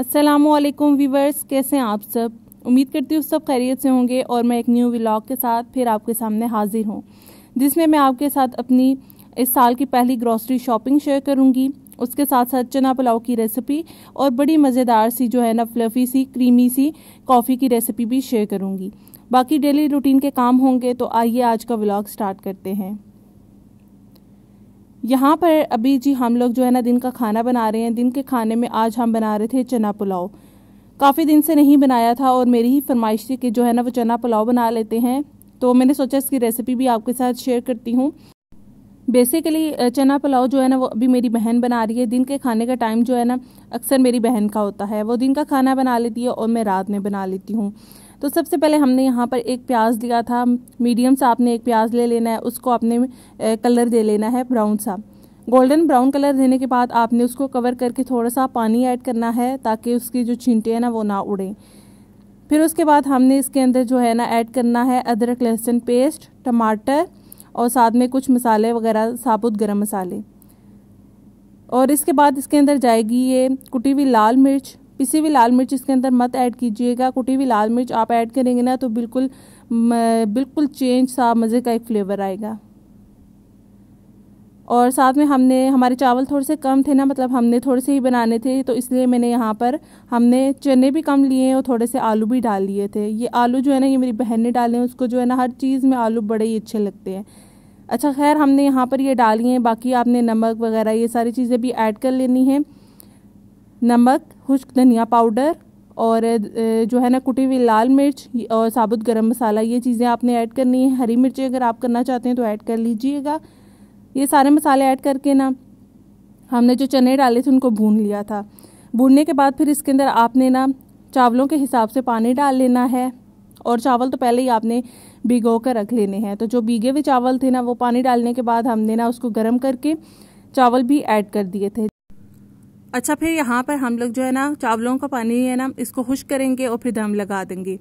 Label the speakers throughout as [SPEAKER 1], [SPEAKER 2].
[SPEAKER 1] असलकुम वीवर्स कैसे हैं आप सब उम्मीद करती हूँ सब खैरियत से होंगे और मैं एक न्यू व्लॉग के साथ फिर आपके सामने हाजिर हूँ जिसमें मैं आपके साथ अपनी इस साल की पहली ग्रॉसरी शॉपिंग शेयर करूँगी उसके साथ साथ चना पुलाव की रेसिपी और बड़ी मज़ेदार सी जो है ना फ्लफ़ी सी क्रीमी सी कॉफ़ी की रेसिपी भी शेयर करूँगी बाकी डेली रूटीन के काम होंगे तो आइए आज का व्लॉग स्टार्ट करते हैं यहाँ पर अभी जी हम लोग जो है ना दिन का खाना बना रहे हैं दिन के खाने में आज हम बना रहे थे चना पुलाव काफ़ी दिन से नहीं बनाया था और मेरी ही फरमाइश थी कि जो है ना वो चना पुलाव बना लेते हैं तो मैंने सोचा इसकी रेसिपी भी आपके साथ शेयर करती हूँ बेसिकली चना पुलाव जो है ना वो अभी मेरी बहन बना रही है दिन के खाने का टाइम जो है ना अक्सर मेरी बहन का होता है वो दिन का खाना बना लेती है और मैं रात में बना लेती हूँ तो सबसे पहले हमने यहाँ पर एक प्याज लिया था मीडियम सा आपने एक प्याज ले लेना है उसको आपने कलर दे लेना है ब्राउन सा गोल्डन ब्राउन कलर देने के बाद आपने उसको कवर करके थोड़ा सा पानी ऐड करना है ताकि उसकी जो छींटे हैं ना वो ना उड़ें फिर उसके बाद हमने इसके अंदर जो है ना ऐड करना है अदरक लहसुन पेस्ट टमाटर और साथ में कुछ मसाले वगैरह साबुत गरम मसाले और इसके बाद इसके अंदर जाएगी ये कुटी हुई लाल मिर्च पिसी हुई लाल मिर्च इसके अंदर मत ऐड कीजिएगा कुटी हुई लाल मिर्च आप ऐड करेंगे ना तो बिल्कुल बिल्कुल चेंज सा मज़े का एक फ्लेवर आएगा और साथ में हमने हमारे चावल थोड़े से कम थे ना मतलब हमने थोड़े से ही बनाने थे तो इसलिए मैंने यहाँ पर हमने चने भी कम लिए और थोड़े से आलू भी डाल लिए थे ये आलू जो है ना ये मेरी बहन ने डाले हैं उसको जो है ना हर चीज़ में आलू बड़े ही अच्छे लगते हैं अच्छा खैर हमने यहाँ पर ये डाली हैं बाकी आपने नमक वगैरह ये सारी चीज़ें भी ऐड कर लेनी है नमक खुश्क धनिया पाउडर और जो है ना कुटी हुई लाल मिर्च और साबुत गरम मसाला ये चीज़ें आपने ऐड करनी है हरी मिर्ची अगर आप करना चाहते हैं तो ऐड कर लीजिएगा ये सारे मसाले ऐड करके ना हमने जो चने डाले थे उनको भून लिया था भूनने के बाद फिर इसके अंदर आपने ना चावलों के हिसाब से पानी डाल लेना है और चावल तो पहले ही आपने भिगो कर रख लेने हैं तो जो भीगे हुए चावल थे ना वो पानी डालने के बाद हमने ना उसको गर्म करके चावल भी ऐड कर दिए थे अच्छा फिर यहाँ पर हम लोग जो है ना चावलों का पानी है ना इसको खुश करेंगे और फिर दम लगा देंगे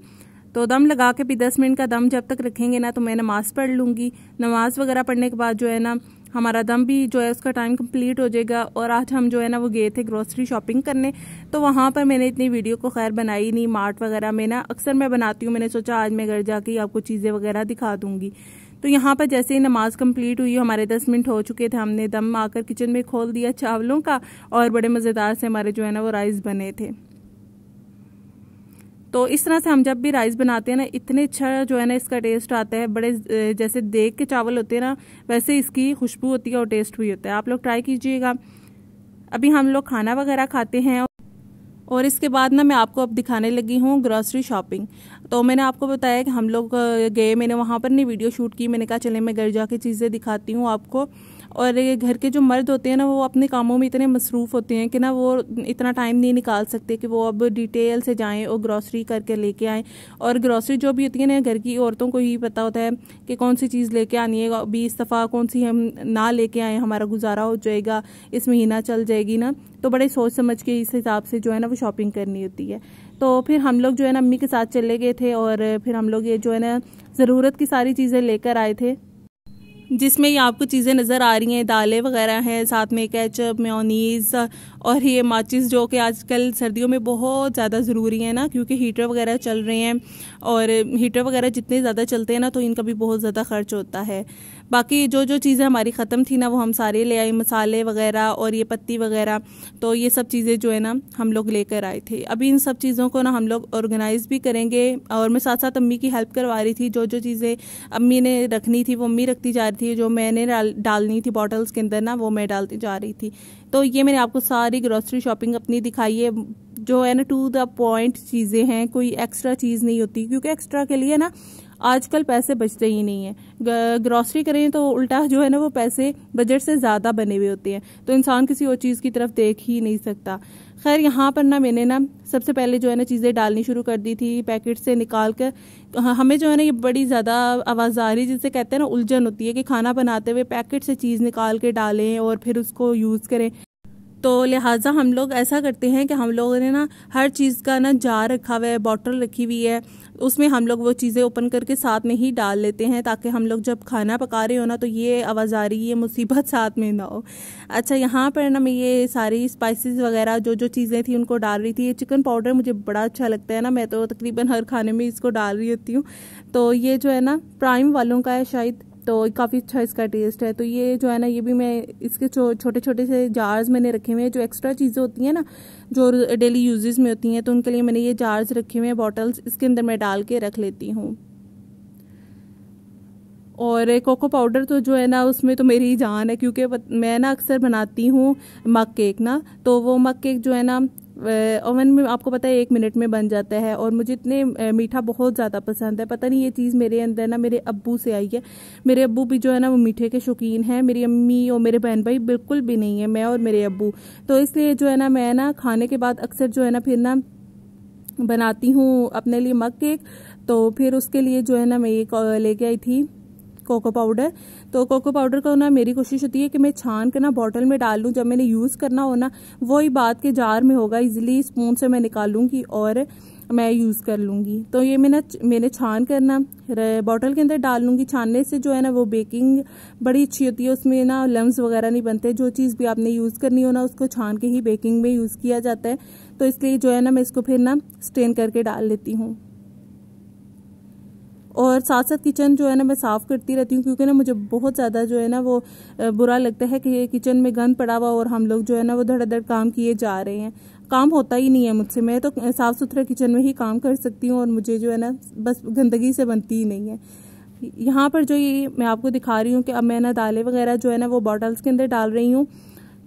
[SPEAKER 1] तो दम लगा के भी दस मिनट का दम जब तक रखेंगे ना तो मैं नमाज़ पढ़ लूँगी नमाज़ वगैरह पढ़ने के बाद जो है ना हमारा दम भी जो है उसका टाइम कंप्लीट हो जाएगा और आज हम जो है ना वो गए थे ग्रोसरी शॉपिंग करने तो वहाँ पर मैंने इतनी वीडियो को खैर बनाई नहीं मार्ट वगैरह में ना अक्सर मैं बनाती हूँ मैंने सोचा आज मैं घर जाके आपको चीज़ें वगैरह दिखा दूँगी तो यहाँ पर जैसे ही नमाज कंप्लीट हुई हमारे दस मिनट हो चुके थे हमने दम आकर किचन में खोल दिया चावलों का और बड़े मज़ेदार से हमारे जो है ना वो राइस बने थे तो इस तरह से हम जब भी राइस बनाते हैं ना इतने अच्छा जो है ना इसका टेस्ट आता है बड़े जैसे देख के चावल होते हैं ना वैसे इसकी खुशबू होती है और टेस्ट भी होता है आप लोग ट्राई कीजिएगा अभी हम लोग खाना वगैरह खाते हैं और इसके बाद ना मैं आपको अब दिखाने लगी हूँ ग्रॉसरी शॉपिंग तो मैंने आपको बताया कि हम लोग गए मैंने वहाँ पर नहीं वीडियो शूट की मैंने कहा चले मैं घर जाके चीज़ें दिखाती हूँ आपको और घर के जो मर्द होते हैं ना वो अपने कामों में इतने मसरूफ़ होते हैं कि ना वो इतना टाइम नहीं निकाल सकते कि वो अब डिटेल से जाएँ और ग्रॉसरी करके लेके आएँ और ग्रॉसरी जो भी होती है ना घर की औरतों को ही पता होता है कि कौन सी चीज़ लेके आनी है अभी इस दफ़ा कौन सी हम ना लेके आएँ हमारा गुजारा हो जाएगा इस महीना चल जाएगी ना तो बड़े सोच समझ के इस हिसाब से जो है ना वो शॉपिंग करनी होती है तो फिर हम लोग जो है ना अम्मी के साथ चले गए थे और फिर हम लोग ये जो है ना ज़रूरत की सारी चीज़ें लेकर आए थे जिसमें ये आपको चीज़ें नज़र आ रही हैं दालें वगैरह हैं साथ में कैचअप मेयोनीज़ और ये माचिस जो कि आजकल सर्दियों में बहुत ज़्यादा ज़रूरी है ना क्योंकि हीटर वगैरह चल रहे हैं और हीटर वगैरह जितने ज़्यादा चलते हैं ना तो इनका भी बहुत ज़्यादा खर्च होता है बाकी जो जो चीज़ें हमारी ख़त्म थी ना वो हम सारे ले आए मसाले वगैरह और ये पत्ती वगैरह तो ये सब चीज़ें जो है ना हम लोग लेकर आए थे अभी इन सब चीज़ों को ना हम लोग ऑर्गेनाइज़ भी करेंगे और मैं साथ साथ अम्मी की हेल्प करवा रही थी जो जो चीज़ें अम्मी ने रखनी थी वो अम्मी रखती जा रही थी जो मैंने डालनी थी बॉटल्स के अंदर ना वो मैं डालती जा रही थी तो ये मैंने आपको सारी ग्रॉसरी शॉपिंग अपनी दिखाई है जो है ना टू द पॉइंट चीज़ें हैं कोई एक्स्ट्रा चीज़ नहीं होती क्योंकि एक्स्ट्रा के लिए ना आजकल पैसे बचते ही नहीं है ग्रॉसरी करें तो उल्टा जो है ना वो पैसे बजट से ज़्यादा बने हुए होते हैं तो इंसान किसी और चीज़ की तरफ देख ही नहीं सकता खैर यहाँ पर ना मैंने ना सबसे पहले जो है ना चीज़ें डालनी शुरू कर दी थी पैकेट से निकाल कर हाँ, हमें जो है ना ये बड़ी ज़्यादा आवाज़ आ रही जिसे कहते हैं ना उलझन होती है कि खाना बनाते हुए पैकेट से चीज़ निकाल के डालें और फिर उसको यूज़ करें तो लिहाजा हम लोग ऐसा करते हैं कि हम लोगों ने ना हर चीज़ का ना जार रखा हुआ है बॉटल रखी हुई है उसमें हम लोग वो चीज़ें ओपन करके साथ में ही डाल लेते हैं ताकि हम लोग जब खाना पका रहे हो ना तो ये आवाज़ आ रही है मुसीबत साथ में ना हो अच्छा यहाँ पर ना मैं ये सारी स्पाइसेस वगैरह जो जो चीज़ें थी उनको डाल रही थी ये चिकन पाउडर मुझे बड़ा अच्छा लगता है ना मैं तो तकरीबन हर खाने में इसको डाल रही होती हूँ तो ये जो है ना प्राइम वालों का है शायद तो काफ़ी अच्छा इसका टेस्ट है तो ये जो है ना ये भी मैं इसके छोटे छोटे से जार्स मैंने रखे हुए हैं जो एक्स्ट्रा चीज़ें होती हैं ना जो डेली यूजेस में होती हैं तो उनके लिए मैंने ये जार्स रखे हुए हैं बॉटल्स इसके अंदर मैं डाल के रख लेती हूँ और कोको पाउडर तो जो है ना उसमें तो मेरी ही जान है क्योंकि मैं ना अक्सर बनाती हूँ मक केक ना तो वो मक केक जो है ना ओवन में आपको पता है एक मिनट में बन जाता है और मुझे इतने मीठा बहुत ज़्यादा पसंद है पता नहीं ये चीज़ मेरे अंदर ना मेरे अब्बू से आई है मेरे अब्बू भी जो है ना वो मीठे के शौकीन हैं मेरी अम्मी और मेरे बहन भाई बिल्कुल भी नहीं है मैं और मेरे अब्बू तो इसलिए जो है ना मैं ना खाने के बाद अक्सर जो है ना फिर ना बनाती हूँ अपने लिए मग केक तो फिर उसके लिए जो है ना मैं ये लेके आई थी कोको पाउडर तो कोको पाउडर को ना मेरी कोशिश होती है कि मैं छान कर ना बॉटल में डाल लूँ जब मैंने यूज़ करना हो ना वही बात के जार में होगा इजिली स्पून से मैं निकालूंगी और मैं यूज़ कर लूँगी तो ये मैंने मैंने छान करना बॉटल के अंदर डाल लूँगी छानने से जो है ना वो बेकिंग बड़ी अच्छी होती है उसमें ना लम्स वगैरह नहीं बनते जो चीज़ भी आपने यूज़ करनी हो ना उसको छान के ही बेकिंग में यूज़ किया जाता है तो इसलिए जो है ना मैं इसको फिर ना स्टेन करके डाल लेती हूँ और साथ साथ किचन जो है ना मैं साफ़ करती रहती हूँ क्योंकि ना मुझे बहुत ज़्यादा जो है ना वो बुरा लगता है कि किचन में गंद पड़ा हुआ और हम लोग जो है ना वो धड़ाधड़ काम किए जा रहे हैं काम होता ही नहीं है मुझसे मैं तो साफ़ सुथरा किचन में ही काम कर सकती हूँ और मुझे जो है ना बस गंदगी से बनती ही नहीं है यहाँ पर जो ये मैं आपको दिखा रही हूँ कि अब मैं ना दालें वगैरह जो है ना वो बॉटल्स के अंदर डाल रही हूँ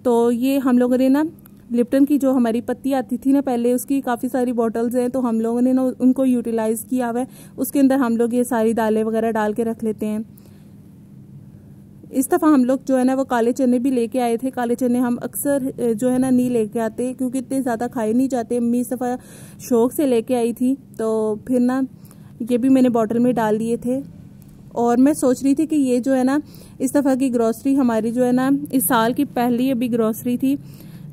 [SPEAKER 1] तो ये हम लोगों ने ना लिप्टन की जो हमारी पत्ती आती थी ना पहले उसकी काफ़ी सारी बॉटल्स हैं तो हम लोगों ने ना उनको यूटिलाइज़ किया हुआ है उसके अंदर हम लोग ये सारी दालें वगैरह डाल के रख लेते हैं इस दफ़ा हम लोग जो है ना वो काले चने भी लेके आए थे काले चने हम अक्सर जो है ना नहीं लेके आते क्योंकि इतने ज़्यादा खाए नहीं जाते अम्मी इस दफ़ा शौक से लेके आई थी तो फिर ना ये भी मैंने बॉटल में डाल लिए थे और मैं सोच रही थी कि ये जो है ना इस दफ़ा की ग्रॉसरी हमारी जो है ना इस साल की पहली अभी ग्रॉसरी थी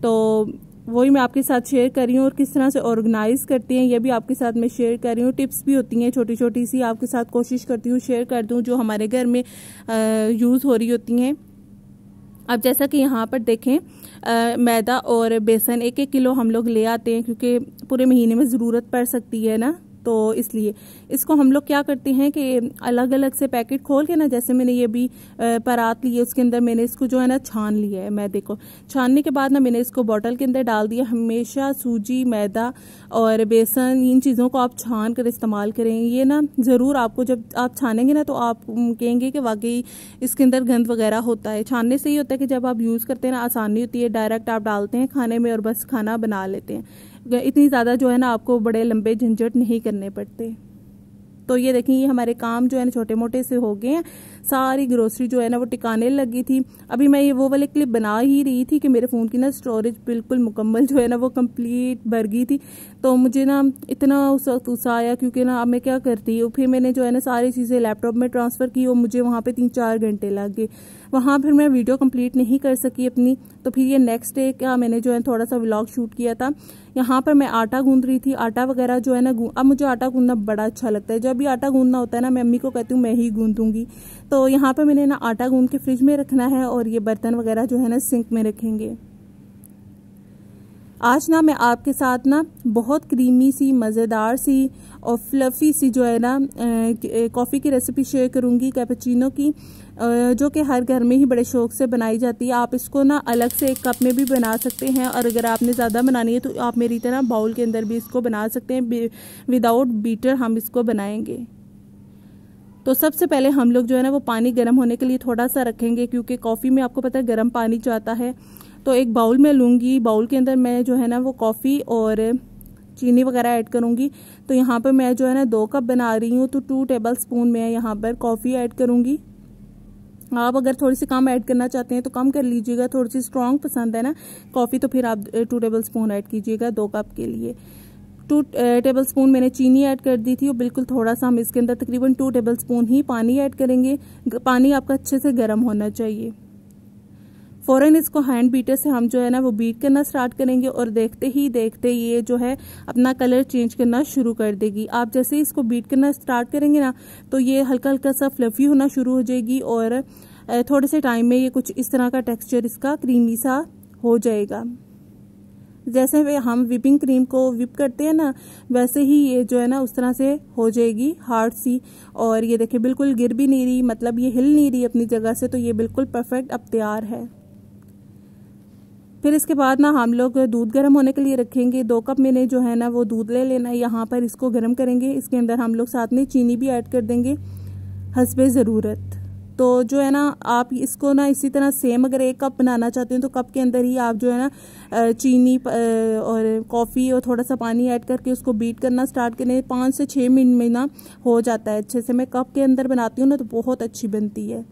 [SPEAKER 1] तो वही मैं आपके साथ शेयर कर रही हूँ और किस तरह से ऑर्गेनाइज़ करती हैं ये भी आपके साथ मैं शेयर कर रही हूँ टिप्स भी होती हैं छोटी छोटी सी आपके साथ कोशिश करती हूँ शेयर कर दूँ जो हमारे घर में यूज़ हो रही होती हैं अब जैसा कि यहाँ पर देखें आ, मैदा और बेसन एक एक किलो हम लोग ले आते हैं क्योंकि पूरे महीने में ज़रूरत पड़ सकती है ना तो इसलिए इसको हम लोग क्या करते हैं कि अलग अलग से पैकेट खोल के ना जैसे मैंने ये भी परात ली है उसके अंदर मैंने इसको जो है ना छान लिया है मैदे को छानने के बाद ना मैंने इसको बॉटल के अंदर डाल दिया हमेशा सूजी मैदा और बेसन इन चीज़ों को आप छान कर इस्तेमाल करें ये ना ज़रूर आपको जब आप छानेंगे ना तो आप कहेंगे कि वाकई इसके अंदर गंद वगैरह होता है छानने से ही होता है कि जब आप यूज़ करते हैं ना आसानी होती है डायरेक्ट आप डालते हैं खाने में और बस खाना बना लेते हैं इतनी ज़्यादा जो है ना आपको बड़े लंबे झंझट नहीं करने पड़ते तो ये देखें ये हमारे काम जो है ना छोटे मोटे से हो गए हैं सारी ग्रोसरी जो है ना वो टिकाने लगी थी अभी मैं ये वो वाले क्लिप बना ही रही थी कि मेरे फ़ोन की ना स्टोरेज बिल्कुल मुकम्मल जो है ना वो कंप्लीट भर गई थी तो मुझे ना इतना उस वक्त उस आया क्योंकि ना अब मैं क्या करती हूँ फिर मैंने जो है ना सारी चीज़ें लैपटॉप में ट्रांसफ़र की और मुझे वहाँ पर तीन चार घंटे लग गए वहाँ फिर मैं वीडियो कम्प्लीट नहीं कर सकी अपनी तो फिर ये नेक्स्ट डे का मैंने जो है थोड़ा सा व्लॉग शूट किया था यहाँ पर मैं आटा गूंद रही थी आटा वगैरह जो है ना अब मुझे आटा गूंदना बड़ा अच्छा लगता है जब भी आटा गूंदना होता है ना मैं अम्मी को कहती हूँ मैं ही गूंदूंगी तो यहाँ पर मैंने ना आटा गूंद के फ्रिज में रखना है और ये बर्तन वगैरह जो है ना सिंक में रखेंगे आज ना मैं आपके साथ ना बहुत क्रीमी सी मज़ेदार सी और फ्लफ़ी सी जो है ना कॉफ़ी की रेसिपी शेयर करूँगी कैपेचिनो की जो कि हर घर में ही बड़े शौक से बनाई जाती है आप इसको ना अलग से एक कप में भी बना सकते हैं और अगर आपने ज़्यादा बनानी है तो आप मेरी तरह बाउल के अंदर भी इसको बना सकते हैं विदाउट बीटर हम इसको बनाएंगे तो सबसे पहले हम लोग जो है ना वो पानी गर्म होने के लिए थोड़ा सा रखेंगे क्योंकि कॉफ़ी में आपको पता है गर्म पानी आता है तो एक बाउल में लूँगी बाउल के अंदर मैं जो है ना वो कॉफ़ी और चीनी वगैरह ऐड करूँगी तो यहाँ पर मैं जो है ना दो कप बना रही हूँ तो टू टेबल स्पून मैं यहाँ पर कॉफ़ी ऐड करूँगी आप अगर थोड़ी सी कम ऐड करना चाहते हैं तो कम कर लीजिएगा थोड़ी सी स्ट्रॉन्ग पसंद है ना कॉफ़ी तो फिर आप टू टेबल स्पून ऐड कीजिएगा दो कप के लिए टू टेबल स्पून मैंने चीनी ऐड कर दी थी और बिल्कुल थोड़ा सा हम इसके अंदर तकरीबन टू टेबल स्पून ही पानी ऐड करेंगे पानी आपका अच्छे से गर्म होना चाहिए फ़ौरन इसको हैंड बीटर से हम जो है ना वो बीट करना स्टार्ट करेंगे और देखते ही देखते ये जो है अपना कलर चेंज करना शुरू कर देगी आप जैसे ही इसको बीट करना स्टार्ट करेंगे ना तो ये हल्का हल्का सा फ्लफी होना शुरू हो जाएगी और थोड़े से टाइम में ये कुछ इस तरह का टेक्सचर इसका क्रीमी सा हो जाएगा जैसे हम विपिंग क्रीम को विप करते हैं ना वैसे ही ये जो है ना उस तरह से हो जाएगी हार्ड सी और ये देखिए बिल्कुल गिर भी नहीं रही मतलब ये हिल नहीं रही अपनी जगह से तो ये बिल्कुल परफेक्ट अब तैयार है फिर इसके बाद ना हम लोग दूध गर्म होने के लिए रखेंगे दो कप मैंने जो है ना वो दूध ले लेना है यहाँ पर इसको गर्म करेंगे इसके अंदर हम लोग साथ में चीनी भी ऐड कर देंगे हंसबे ज़रूरत तो जो है ना आप इसको ना इसी तरह सेम अगर एक कप बनाना चाहते हैं तो कप के अंदर ही आप जो है ना चीनी और कॉफ़ी और थोड़ा सा पानी ऐड करके उसको बीट करना स्टार्ट करें पाँच से छः मिनट में ना हो जाता है अच्छे से मैं कप के अंदर बनाती हूँ ना तो बहुत अच्छी बनती है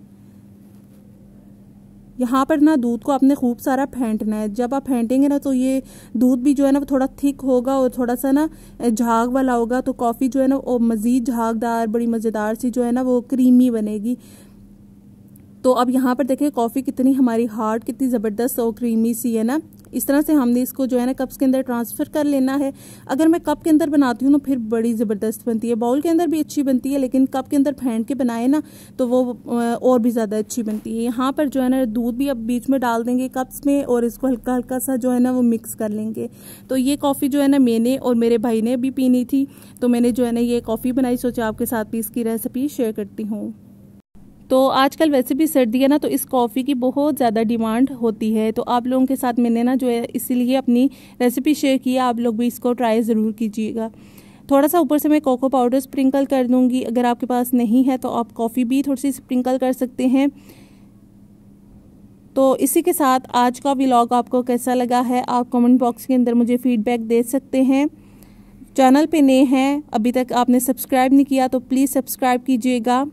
[SPEAKER 1] यहाँ पर ना दूध को आपने खूब सारा फेंटना है जब आप फेंटेंगे ना तो ये दूध भी जो है ना वो थोड़ा थिक होगा और थोड़ा सा ना झाग वाला होगा तो कॉफ़ी जो है ना वो मज़ीद झागदार बड़ी मज़ेदार सी जो है ना वो क्रीमी बनेगी तो अब यहाँ पर देखें कॉफ़ी कितनी हमारी हार्ड कितनी ज़बरदस्त और क्रीमी सी है ना इस तरह से हमने इसको जो है ना कप्स के अंदर ट्रांसफ़र कर लेना है अगर मैं कप के अंदर बनाती हूँ ना फिर बड़ी ज़बरदस्त बनती है बाउल के अंदर भी अच्छी बनती है लेकिन कप के अंदर फेंट के बनाए ना तो वो और भी ज़्यादा अच्छी बनती है यहाँ पर जो है ना दूध भी अब बीच में डाल देंगे कप्स में और इसको हल्का हल्का सा जो है ना वो मिक्स कर लेंगे तो ये कॉफ़ी जो है ना मैंने और मेरे भाई ने भी पीनी थी तो मैंने जो है ना ये कॉफ़ी बनाई सोचा आपके साथ भी इसकी रेसिपी शेयर करती हूँ तो आजकल वैसे भी सर्दी है ना तो इस कॉफ़ी की बहुत ज़्यादा डिमांड होती है तो आप लोगों के साथ मैंने ना जो है इसीलिए अपनी रेसिपी शेयर की आप लोग भी इसको ट्राई ज़रूर कीजिएगा थोड़ा सा ऊपर से मैं कोको पाउडर स्प्रिंकल कर दूंगी अगर आपके पास नहीं है तो आप कॉफ़ी भी थोड़ी सी स्प्रिंकल कर सकते हैं तो इसी के साथ आज का व्लॉग आपको कैसा लगा है आप कमेंट बॉक्स के अंदर मुझे फीडबैक दे सकते हैं चैनल पे नए हैं अभी तक आपने सब्सक्राइब नहीं किया तो प्लीज़ सब्सक्राइब कीजिएगा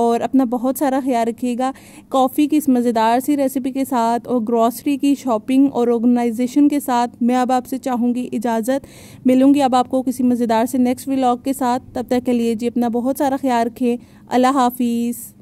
[SPEAKER 1] और अपना बहुत सारा ख्याल रखिएगा कॉफ़ी की इस मज़ेदार सी रेसिपी के साथ और ग्रॉसरी की शॉपिंग और ऑर्गेनाइजेशन के साथ मैं अब आपसे चाहूँगी इजाज़त मिलूँगी अब आपको किसी मज़ेदार से नेक्स्ट व्लॉग के साथ तब तक के लिए जी अपना बहुत सारा ख्याल रखें अल्लाह हाफिज़